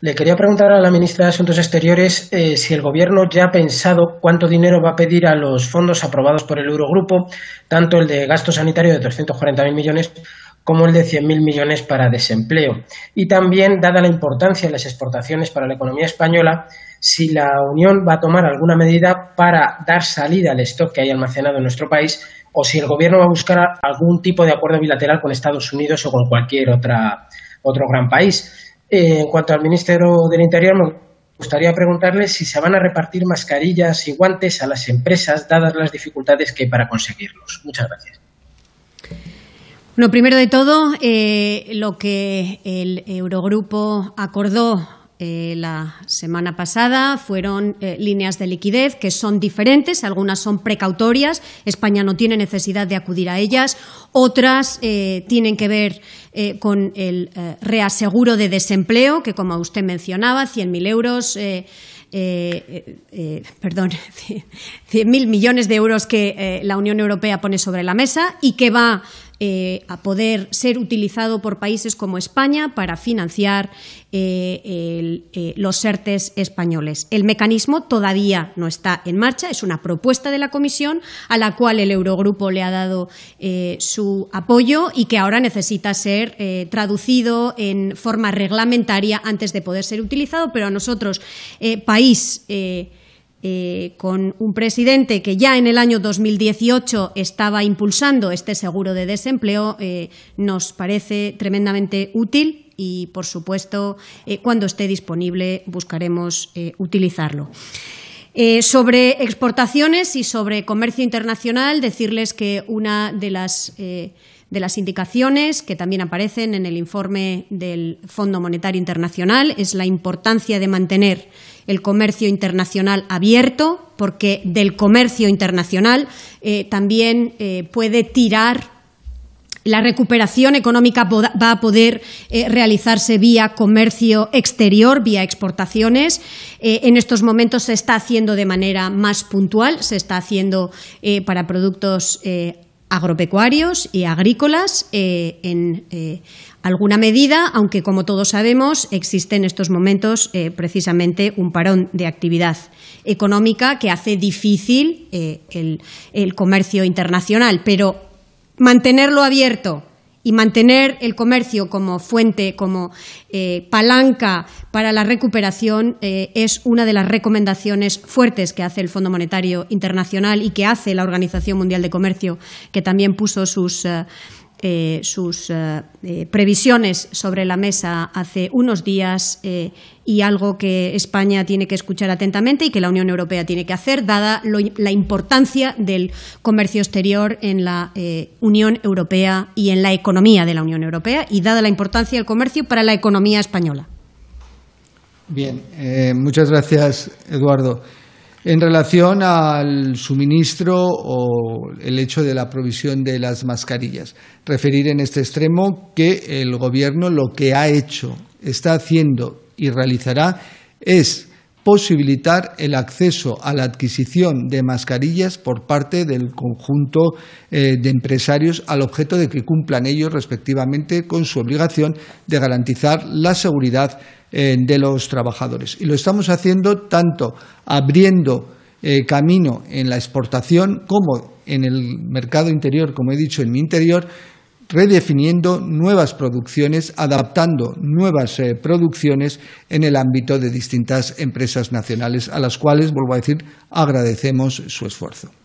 Le quería preguntar a la ministra de Asuntos Exteriores eh, si el Gobierno ya ha pensado cuánto dinero va a pedir a los fondos aprobados por el Eurogrupo, tanto el de gasto sanitario de 340.000 millones como el de 100.000 millones para desempleo. Y también, dada la importancia de las exportaciones para la economía española, si la Unión va a tomar alguna medida para dar salida al stock que hay almacenado en nuestro país o si el Gobierno va a buscar algún tipo de acuerdo bilateral con Estados Unidos o con cualquier otro gran país. Eh, en cuanto al Ministerio del Interior, me gustaría preguntarle si se van a repartir mascarillas y guantes a las empresas, dadas las dificultades que hay para conseguirlos. Muchas gracias. Bueno, primero de todo, eh, lo que el Eurogrupo acordó eh, la semana pasada fueron eh, líneas de liquidez que son diferentes, algunas son precautorias, España no tiene necesidad de acudir a ellas, otras eh, tienen que ver con el reaseguro de desempleo, que como usted mencionaba, 100.000 euros. Eh, eh, perdón, millones de euros que la Unión Europea pone sobre la mesa y que va eh, a poder ser utilizado por países como España para financiar eh, eh, los CERTES españoles. El mecanismo todavía no está en marcha, es una propuesta de la Comisión a la cual el Eurogrupo le ha dado su apoyo y que ahora necesita ser traducido en forma reglamentaria antes de poder ser utilizado, pero a nosotros, país eh, con un presidente que ya en el año 2018 estaba impulsando este seguro de desempleo, eh, nos parece tremendamente útil y, por supuesto, eh, cuando esté disponible buscaremos utilizarlo. sobre exportaciones y sobre comercio internacional, decirles que una de las de las indicaciones que también aparecen en el informe del Fondo Monetario Internacional es la importancia de mantener el comercio internacional abierto, porque del comercio internacional eh, también eh, puede tirar la recuperación económica va a poder eh, realizarse vía comercio exterior, vía exportaciones. en estos momentos se está haciendo de manera más puntual, se está haciendo para productos agropecuarios y agrícolas eh, en eh, alguna medida, aunque como todos sabemos existe en estos momentos eh, precisamente un parón de actividad económica que hace difícil el comercio internacional. Pero mantenerlo abierto y mantener el comercio como fuente, como eh, palanca para la recuperación eh, es una de las recomendaciones fuertes que hace el Fondo Monetario Internacional y que hace la Organización Mundial de Comercio, que también puso sus eh, eh, sus eh, eh, previsiones sobre la mesa hace unos días y algo que España tiene que escuchar atentamente y que la Unión Europea tiene que hacer, dada la importancia del comercio exterior en la Unión Europea y en la economía de la Unión Europea y dada la importancia del comercio para la economía española. Bien, muchas gracias, Eduardo. En relación al suministro o el hecho de la provisión de las mascarillas, referir en este extremo que el Gobierno lo que ha hecho, está haciendo y realizará es posibilitar el acceso a la adquisición de mascarillas por parte del conjunto eh, de empresarios al objeto de que cumplan ellos respectivamente con su obligación de garantizar la seguridad eh, de los trabajadores. Y lo estamos haciendo tanto abriendo eh, camino en la exportación como en el mercado interior, como he dicho, en mi interior, redefiniendo nuevas producciones, adaptando nuevas eh, producciones en el ámbito de distintas empresas nacionales, a las cuales, vuelvo a decir, agradecemos su esfuerzo.